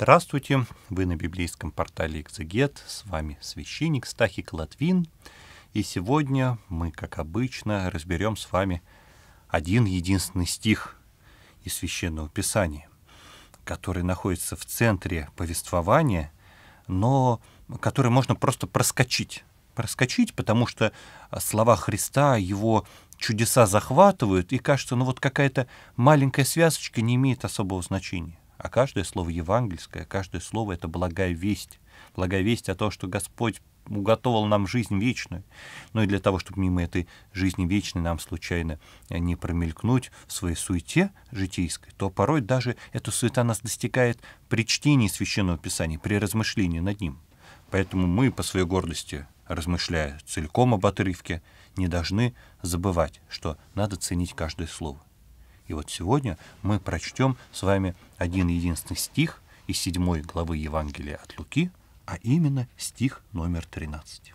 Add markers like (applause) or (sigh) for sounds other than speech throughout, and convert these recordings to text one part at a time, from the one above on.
Здравствуйте! Вы на библейском портале «Экзегет». С вами священник Стахик Латвин. И сегодня мы, как обычно, разберем с вами один единственный стих из Священного Писания, который находится в центре повествования, но который можно просто проскочить. Проскочить, потому что слова Христа, его чудеса захватывают, и кажется, ну вот какая-то маленькая связочка не имеет особого значения. А каждое слово евангельское, каждое слово — это благая весть. Благая весть о том, что Господь уготовал нам жизнь вечную. Но ну и для того, чтобы мимо этой жизни вечной нам случайно э, не промелькнуть в своей суете житейской, то порой даже эта суета нас достигает при чтении Священного Писания, при размышлении над ним. Поэтому мы, по своей гордости, размышляя целиком об отрывке, не должны забывать, что надо ценить каждое слово. И вот сегодня мы прочтем с вами один единственный стих из седьмой главы Евангелия от Луки, а именно стих номер 13.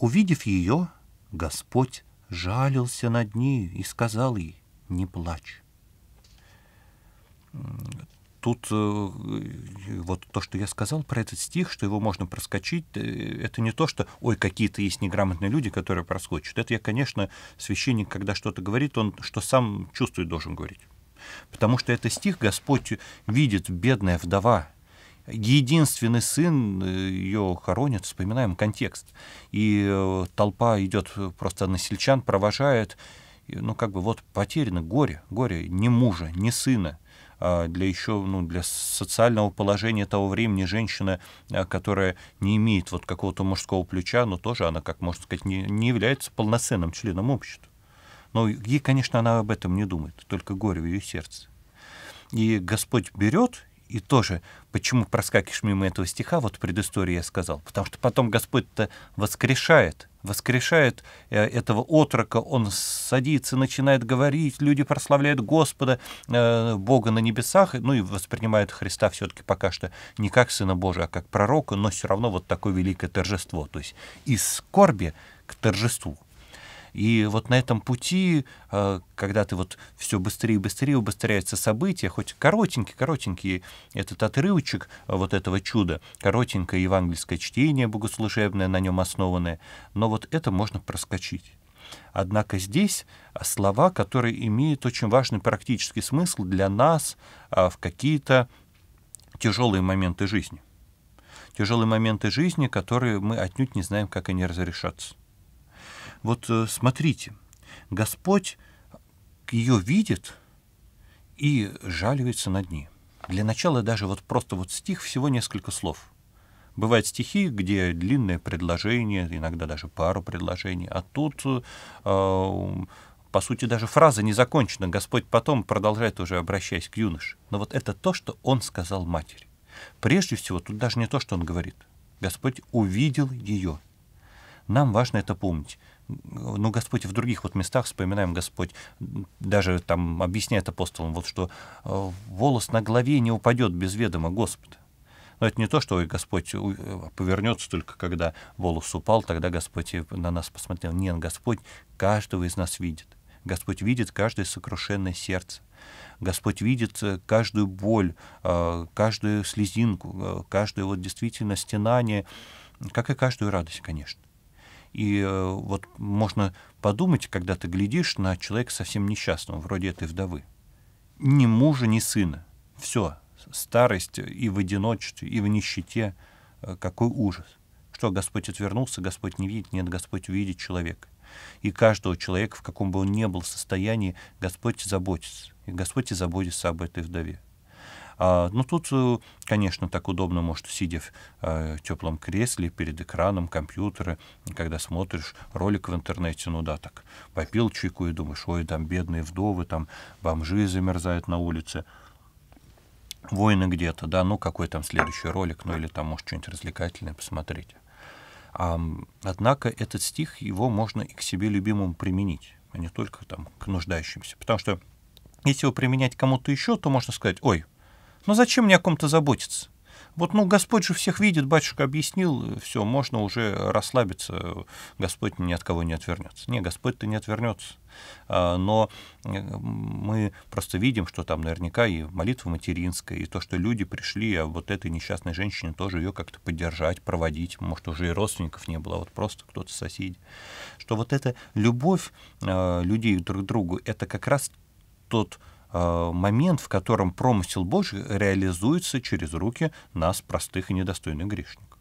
Увидев ее, Господь жалился над ней и сказал ей, не плачь тут э, вот то, что я сказал про этот стих, что его можно проскочить, э, это не то, что, ой, какие-то есть неграмотные люди, которые проскочат. Это я, конечно, священник, когда что-то говорит, он что сам чувствует, должен говорить. Потому что это стих Господь видит, бедная вдова, единственный сын э, ее хоронит, вспоминаем контекст. И толпа идет, просто на сельчан провожает, ну как бы вот потеряно горе, горе ни мужа, ни сына, а, для еще, ну, для социального положения того времени женщина, а, которая не имеет вот какого-то мужского плеча, но тоже она, как можно сказать, не, не является полноценным членом общества. Но ей, конечно, она об этом не думает, только горе в ее сердце. И Господь берет и тоже, почему проскакиваешь мимо этого стиха, вот предыстории я сказал, потому что потом Господь-то воскрешает, воскрешает э, этого отрока, он садится, начинает говорить, люди прославляют Господа, э, Бога на небесах, ну и воспринимают Христа все-таки пока что не как Сына Божия, а как пророка, но все равно вот такое великое торжество, то есть из скорби к торжеству. И вот на этом пути, э, когда ты вот все быстрее и быстрее убыстряется события, хоть коротенький, коротенький этот отрывочек э, вот этого чуда, коротенькое евангельское чтение богослужебное, на нем основанное, но вот это можно проскочить. Однако здесь э, слова, которые имеют очень важный практический смысл для нас в какие-то тяжелые моменты жизни. Тяжелые моменты жизни, которые мы отнюдь не знаем, как они разрешатся. Вот э, смотрите, Господь ее видит и жаливается над ней. Для начала даже вот просто вот стих, всего несколько слов. Бывают стихи, где длинное предложение, иногда даже пару предложений, а тут э, по сути, даже фраза не закончена. Господь потом продолжает уже, обращаясь к юноше. Но вот это то, что он сказал матери. Прежде всего, тут даже не то, что он говорит. Господь увидел ее. Нам важно это помнить но ну, Господь в других вот местах, вспоминаем Господь, даже там объясняет апостолам, вот что э, волос на голове не упадет без ведома Господа. Но это не то, что Господь э, повернется только, когда волос упал, тогда Господь на нас посмотрел. Нет, Господь каждого из нас видит. Господь видит каждое сокрушенное сердце. Господь видит э, каждую боль, каждую слезинку, каждое вот действительно стенание, как и каждую радость, конечно. И э, вот можно подумать, когда ты глядишь на человека совсем несчастного, вроде этой вдовы. Ни мужа, ни сына. Все. Старость и в одиночестве, и в нищете. Э, какой ужас. Что, Господь отвернулся, Господь не видит? Нет, Господь увидит человека. И каждого человека, в каком бы он ни был состоянии, Господь заботится. И Господь и заботится об этой вдове. А, ну тут, э, конечно, так удобно, может, сидя в э, теплом кресле перед экраном компьютера, когда смотришь ролик в интернете, ну да, так попил чайку и думаешь, ой, там бедные вдовы, там бомжи замерзают на улице войны где-то, да, ну какой там следующий ролик, ну или там, может, что-нибудь развлекательное посмотреть. А, однако этот стих, его можно и к себе любимому применить, а не только там к нуждающимся. Потому что если его применять кому-то еще, то можно сказать, ой, но «Ну зачем мне о ком-то заботиться? Вот, ну, Господь же всех видит, батюшка объяснил, все, можно уже расслабиться, Господь ни от кого не отвернется. Не, Господь-то не отвернется. А, но э, мы просто видим, что там наверняка и молитва материнская, и то, что люди пришли, а вот этой несчастной женщине тоже ее как-то поддержать, проводить. Может, уже и родственников не было, а вот просто кто-то соседи. Что вот эта любовь а, людей друг к другу, это как раз тот Э, момент, в котором промысел Божий реализуется через руки нас, простых и недостойных грешников.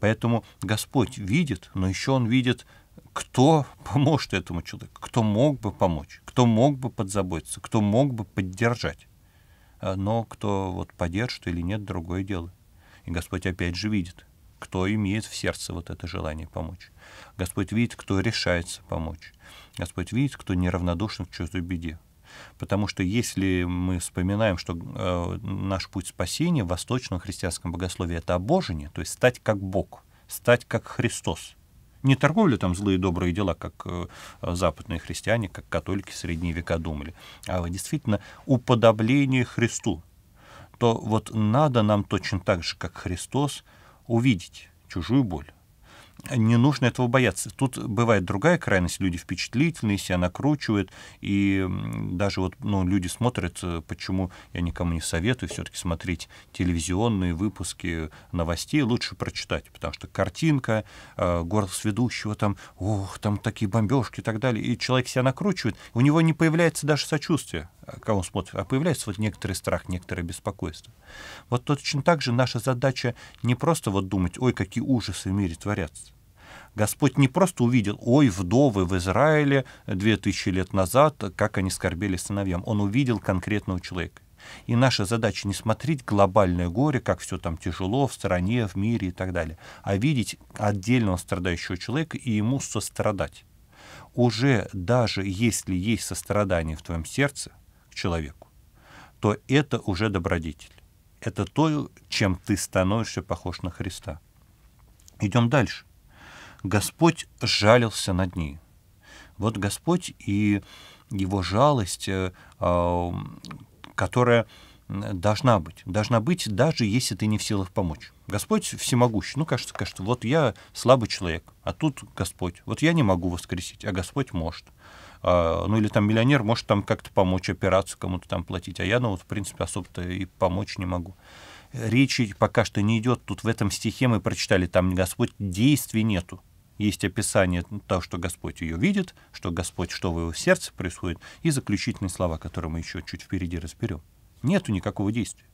Поэтому Господь видит, но еще Он видит, кто (laughs) поможет этому человеку, кто мог бы помочь, кто мог бы подзаботиться, кто мог бы поддержать. Э, но кто вот поддержит или нет, другое дело. И Господь опять же видит, кто имеет в сердце вот это желание помочь. Господь видит, кто решается помочь. Господь видит, кто неравнодушен к чужой беде. Потому что если мы вспоминаем, что э, наш путь спасения в восточном христианском богословии — это обожение, то есть стать как Бог, стать как Христос. Не торговля там злые добрые дела, как э, западные христиане, как католики средние века думали, а действительно уподобление Христу. То вот надо нам точно так же, как Христос, увидеть чужую боль не нужно этого бояться. Тут бывает другая крайность, люди впечатлительные, себя накручивают, и даже вот ну, люди смотрят, э, почему я никому не советую все-таки смотреть телевизионные выпуски новостей, лучше прочитать, потому что картинка, э, голос ведущего, там, ох, там такие бомбежки и так далее, и человек себя накручивает, у него не появляется даже сочувствие, э, кого он смотрит, а появляется вот некоторый страх, некоторое беспокойство. Вот точно так же наша задача не просто вот думать, ой, какие ужасы в мире творятся, Господь не просто увидел, ой, вдовы в Израиле 2000 лет назад, как они скорбели сыновьям. Он увидел конкретного человека. И наша задача не смотреть глобальное горе, как все там тяжело в стране, в мире и так далее, а видеть отдельного страдающего человека и ему сострадать. Уже даже если есть сострадание в твоем сердце к человеку, то это уже добродетель. Это то, чем ты становишься похож на Христа. Идем дальше. Господь жалился над ней. Вот Господь и его жалость, э, которая должна быть. Должна быть, даже если ты не в силах помочь. Господь всемогущ. Ну, кажется, кажется, вот я слабый человек, а тут Господь. Вот я не могу воскресить, а Господь может. А, ну, или там миллионер может там как-то помочь операцию кому-то там платить, а я, ну, вот, в принципе, особо-то и помочь не могу. Речи пока что не идет. Тут в этом стихе мы прочитали, там Господь действий нету есть описание ну, того, что Господь ее видит, что Господь, что в его сердце происходит, и заключительные слова, которые мы еще чуть впереди разберем. Нету никакого действия.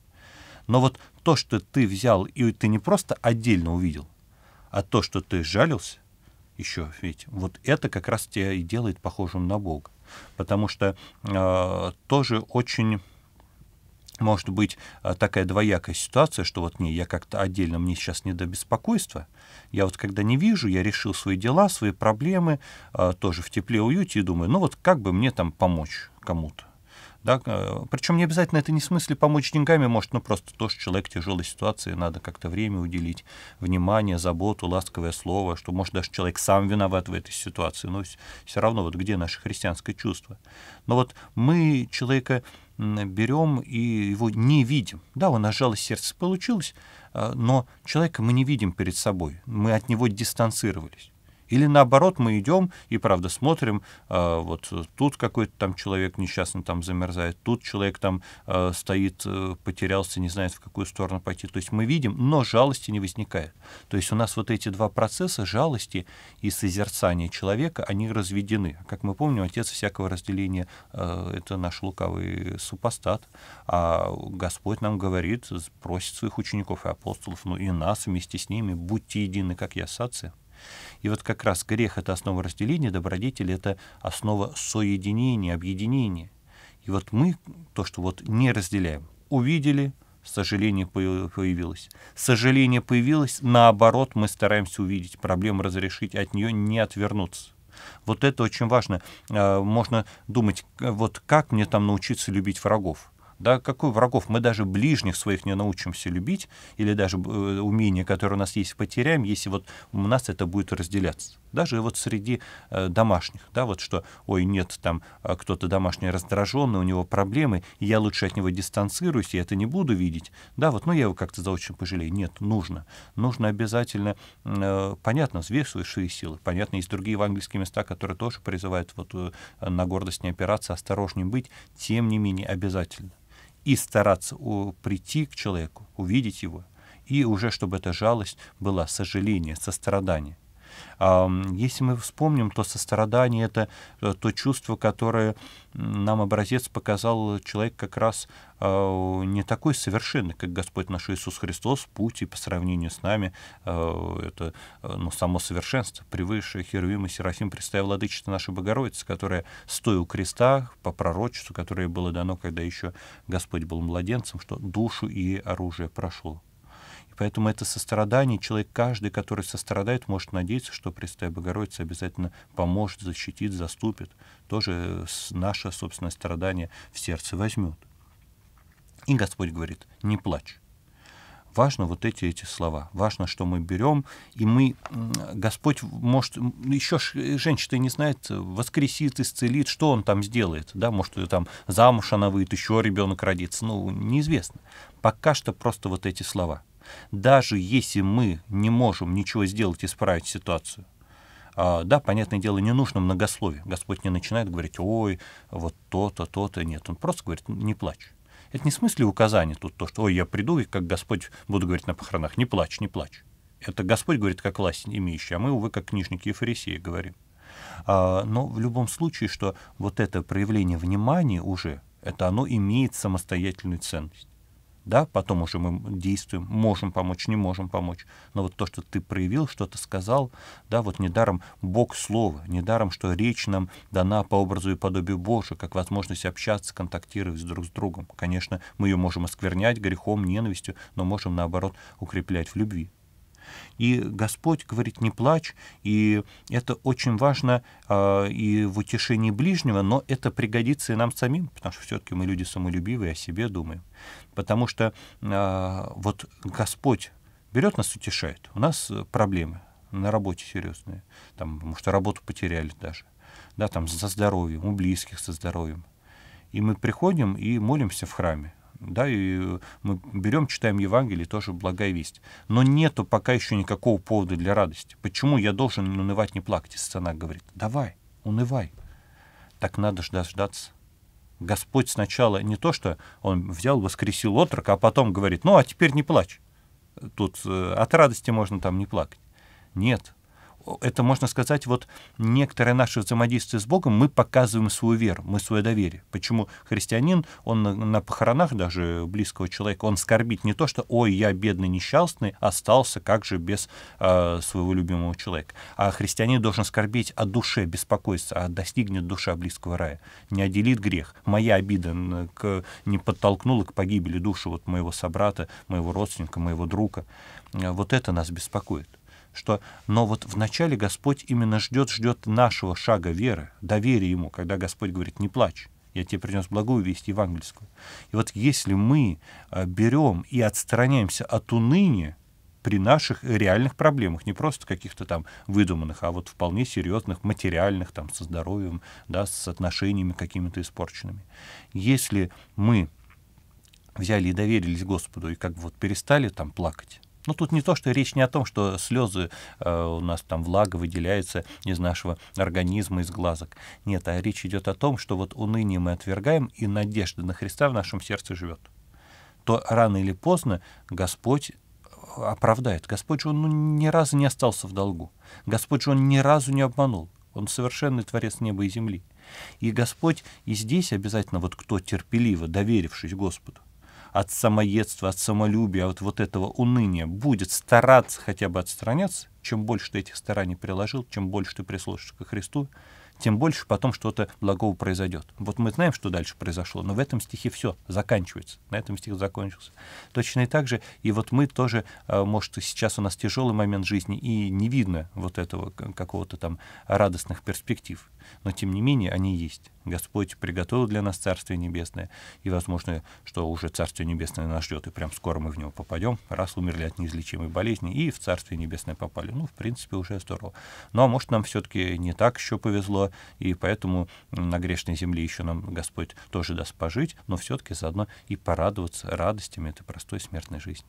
Но вот то, что ты взял, и ты не просто отдельно увидел, а то, что ты жалился, еще, ведь вот это как раз тебя и делает похожим на Бога. Потому что э, тоже очень может быть а, такая двоякая ситуация, что вот не, я как-то отдельно, мне сейчас не до беспокойства. Я вот когда не вижу, я решил свои дела, свои проблемы, а, тоже в тепле, уюте, и думаю, ну вот как бы мне там помочь кому-то. Да? Э, Причем не обязательно это не в смысле помочь деньгами, может, ну просто тоже человек в тяжелой ситуации, надо как-то время уделить, внимание, заботу, ласковое слово, что, может, даже человек сам виноват в этой ситуации, но все равно вот где наше христианское чувство. Но вот мы человека берем и его не видим. Да, у нас жалость сердца получилась, а, но человека мы не видим перед собой, мы от него дистанцировались. Или наоборот, мы идем и, правда, смотрим, э, вот тут какой-то там человек несчастный там замерзает, тут человек там э, стоит, э, потерялся, не знает, в какую сторону пойти. То есть мы видим, но жалости не возникает. То есть у нас вот эти два процесса, жалости и созерцания человека, они разведены. Как мы помним, отец всякого разделения э, — это наш лукавый супостат, а Господь нам говорит, просит своих учеников и апостолов, ну и нас вместе с ними, будьте едины, как я с Отцем. И вот как раз грех — это основа разделения, добродетель — это основа соединения, объединения. И вот мы то, что вот не разделяем, увидели, сожаление появилось. Сожаление появилось, наоборот, мы стараемся увидеть проблему, разрешить, от нее не отвернуться. Вот это очень важно. А, можно думать, вот как мне там научиться любить врагов? Да, какой врагов? Мы даже ближних своих не научимся любить, или даже э, умение, которое у нас есть, потеряем, если вот у нас это будет разделяться. Даже вот среди э, домашних, да, вот что, ой, нет, там а, кто-то домашний раздраженный, у него проблемы, и я лучше от него дистанцируюсь, я это не буду видеть, да, вот, но ну, я его как-то заочно пожалею. Нет, нужно. Нужно обязательно, э, понятно, взвешиваешь свои силы, понятно, есть другие евангельские места, которые тоже призывают вот э, на гордость не опираться, осторожнее быть, тем не менее обязательно и стараться прийти к человеку, увидеть его, и уже чтобы эта жалость была сожаление, сострадание. Если мы вспомним, то сострадание — это э, то чувство, которое нам образец показал человек как раз а, не такой совершенный, как Господь наш Иисус Христос, путь и по сравнению с нами а, это э, ну, само совершенство, превыше Херувим и Серафим представила Владычица нашей Богородицы, которая, стоя у креста, по пророчеству, которое было дано, когда еще Господь был младенцем, что душу и оружие прошло. Поэтому это сострадание, человек каждый, который сострадает, может надеяться, что Пресвятая Богородица обязательно поможет, защитит, заступит. Тоже э, наше собственное страдание в сердце возьмет. И Господь говорит, не плачь. Важно вот эти, эти слова. Важно, что мы берем, и мы, Господь может, еще э, женщина не знает, воскресит, исцелит, что он там сделает, да, может, ее там замуж она выйдет, еще ребенок родится, ну, неизвестно. Пока что просто вот эти слова — даже если мы не можем ничего сделать, исправить ситуацию, а, да, понятное дело, не нужно многословие. Господь не начинает говорить, ой, вот то-то, то-то. Нет, он просто говорит, не плачь. Это не в смысле указания тут то, что, ой, я приду, и как Господь буду говорить на похоронах, не плачь, не плачь. Это Господь говорит, как власть имеющая, а мы, увы, как книжники и фарисеи говорим. А, но в любом случае, что вот это проявление внимания уже, это оно имеет самостоятельную ценность да, потом уже мы действуем, можем помочь, не можем помочь. Но вот то, что ты проявил, что-то сказал, да, вот недаром Бог Слово, недаром, что речь нам дана по образу и подобию Божию, как возможность общаться, контактировать друг с другом. Конечно, мы ее можем осквернять грехом, ненавистью, но можем, наоборот, укреплять в любви. И Господь говорит, не плачь, и это очень важно э, и в утешении ближнего, но это пригодится и нам самим, потому что все-таки мы люди самолюбивые, о себе думаем. Потому что э, вот Господь берет нас, утешает. У нас проблемы на работе серьезные, там, потому что работу потеряли даже, да, там, со здоровьем, у близких со здоровьем. И мы приходим и молимся в храме, да, и э, мы берем, читаем Евангелие, тоже благая весть. Но нету пока еще никакого повода для радости. Почему я должен унывать, не плакать? Сцена говорит, давай, унывай. Так надо дождаться. Господь сначала не то, что он взял, воскресил отрока, а потом говорит, ну, а теперь не плачь. Тут э, от радости можно там не плакать. Нет, это, можно сказать, вот некоторое наше взаимодействие с Богом, мы показываем свою веру, мы свое доверие. Почему христианин, он на, похоронах даже близкого человека, он скорбит не то, что «Ой, я бедный, несчастный, остался как же без э, своего любимого человека». А христианин должен скорбеть о душе, беспокоиться, а достигнет душа близкого рая, не отделит грех. Моя обида к, не подтолкнула к погибели душу вот моего собрата, моего родственника, моего друга. Э, вот это нас беспокоит что, но вот вначале Господь именно ждет, ждет нашего шага веры, доверия Ему, когда Господь говорит, не плачь, я тебе принес благую весть евангельскую. И вот если мы э, берем и отстраняемся от уныния, при наших реальных проблемах, не просто каких-то там выдуманных, а вот вполне серьезных, материальных, там, со здоровьем, да, с отношениями какими-то испорченными. Если мы взяли и доверились Господу, и как бы вот перестали там плакать, ну, тут не то, что речь не о том, что слезы э, у нас там влага выделяется из нашего организма, из глазок. Нет, а речь идет о том, что вот уныние мы отвергаем, и надежда на Христа в нашем сердце живет. То рано или поздно Господь э, оправдает. Господь же он ну, ни разу не остался в долгу. Господь же он ни разу не обманул. Он совершенный творец неба и земли. И Господь и здесь обязательно, вот кто терпеливо, доверившись Господу, от самоедства, от самолюбия, от вот этого уныния, будет стараться хотя бы отстраняться, чем больше ты этих стараний приложил, чем больше ты прислушаешься к Христу, тем больше потом что-то благого произойдет. Вот мы знаем, что дальше произошло, но в этом стихе все заканчивается. На этом стих закончился. Точно и так же, и вот мы тоже, э, может, сейчас у нас тяжелый момент жизни, и не видно вот этого какого-то там радостных перспектив но тем не менее они есть. Господь приготовил для нас Царствие Небесное, и возможно, что уже Царствие Небесное нас ждет, и прям скоро мы в него попадем, раз умерли от неизлечимой болезни, и в Царствие Небесное попали. Ну, в принципе, уже здорово. Ну, а может, нам все-таки не так еще повезло, и поэтому на грешной земле еще нам Господь тоже даст пожить, но все-таки заодно и порадоваться радостями этой простой смертной жизни.